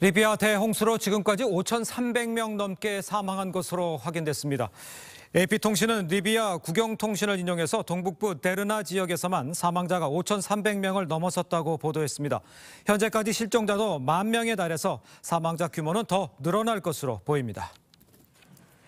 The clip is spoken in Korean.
리비아 대홍수로 지금까지 5,300명 넘게 사망한 것으로 확인됐습니다. AP통신은 리비아 국영통신을 인용해서 동북부 데르나 지역에서만 사망자가 5,300명을 넘어섰다고 보도했습니다. 현재까지 실종자도 만 명에 달해서 사망자 규모는 더 늘어날 것으로 보입니다.